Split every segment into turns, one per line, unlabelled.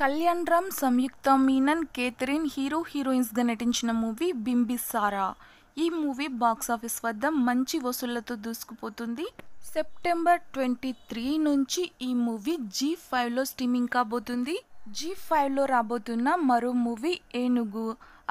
Kalyan Ram Samyuktha Menon Catherine hero హీరోయిన్స్గా నటించిన movie Bimbisara ఈ మూవీ బాక్సాఫీస్ వద్ద మంచి వసూళ్లతో దూసుకుపోతుంది సెప్టెంబర్ ట్వంటీ త్రీ నుంచి ఈ మూవీ జీ ఫైవ్లో స్ట్రీమింగ్ కాబోతుంది జీ ఫైవ్లో రాబోతున్న మరో మూవీ ఏనుగు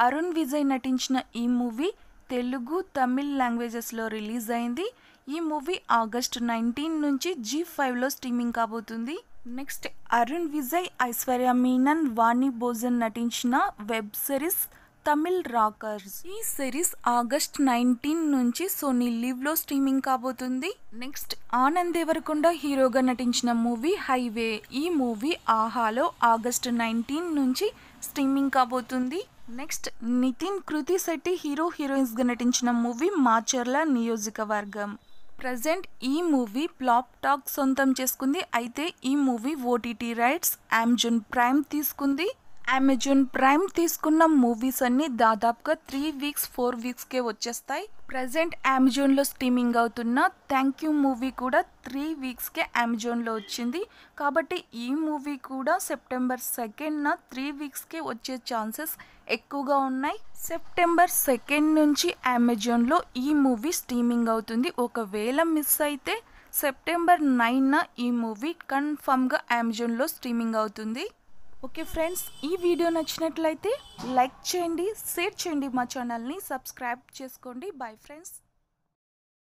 అరుణ్ విజయ్ నటించిన ఈ మూవీ తెలుగు తమిళ్ లాంగ్వేజెస్లో రిలీజ్ అయింది ఈ మూవీ ఆగస్ట్ నైన్టీన్ నుంచి జీ ఫైవ్లో స్ట్రీమింగ్ కాబోతుంది నెక్స్ట్ అరుణ్ విజయ్ ఐశ్వర్య మీనన్ వాణి భోజన్ నటించిన వెబ్ సిరీస్ తమిళ్ రాకర్స్ ఈ సిరీస్ ఆగస్ట్ నైన్టీన్ నుంచి సోనీ లో స్ట్రీమింగ్ కాబోతుంది నెక్స్ట్ ఆనంద్ దేవరకొండ హీరోగా నటించిన మూవీ హైవే ఈ మూవీ ఆహాలో ఆగస్ట్ నైన్టీన్ నుంచి స్ట్రీమింగ్ కాబోతుంది నెక్స్ట్ నితిన్ కృతి శెట్టి హీరో హీరోయిన్స్గా నటించిన మూవీ మాచర్ల నియోజకవర్గం ప్రజెంట్ ఈ మూవీ ప్లాప్ టాక్ సొంతం చేసుకుంది అయితే ఈ movie OTT rights Amazon Prime తీసుకుంది అమెజాన్ ప్రైమ్ తీసుకున్న మూవీస్ అన్నీ దాదాపుగా త్రీ వీక్స్ ఫోర్ వీక్స్కే వచ్చేస్తాయి ప్రజెంట్ అమెజాన్లో స్ట్రీమింగ్ అవుతున్న థ్యాంక్ యూ మూవీ కూడా త్రీ వీక్స్కే అమెజాన్లో వచ్చింది కాబట్టి ఈ మూవీ కూడా సెప్టెంబర్ సెకండ్న త్రీ వీక్స్కే వచ్చే ఛాన్సెస్ ఎక్కువగా ఉన్నాయి సెప్టెంబర్ సెకండ్ నుంచి అమెజాన్లో ఈ మూవీ స్ట్రీమింగ్ అవుతుంది ఒకవేళ మిస్ అయితే సెప్టెంబర్ నైన్న ఈ మూవీ కన్ఫర్మ్గా అమెజాన్లో స్ట్రీమింగ్ అవుతుంది ఓకే ఫ్రెండ్స్ ఈ వీడియో నచ్చినట్లయితే లైక్ చేయండి షేర్ చేయండి మా ఛానల్ని సబ్స్క్రైబ్ చేసుకోండి బాయ్ ఫ్రెండ్స్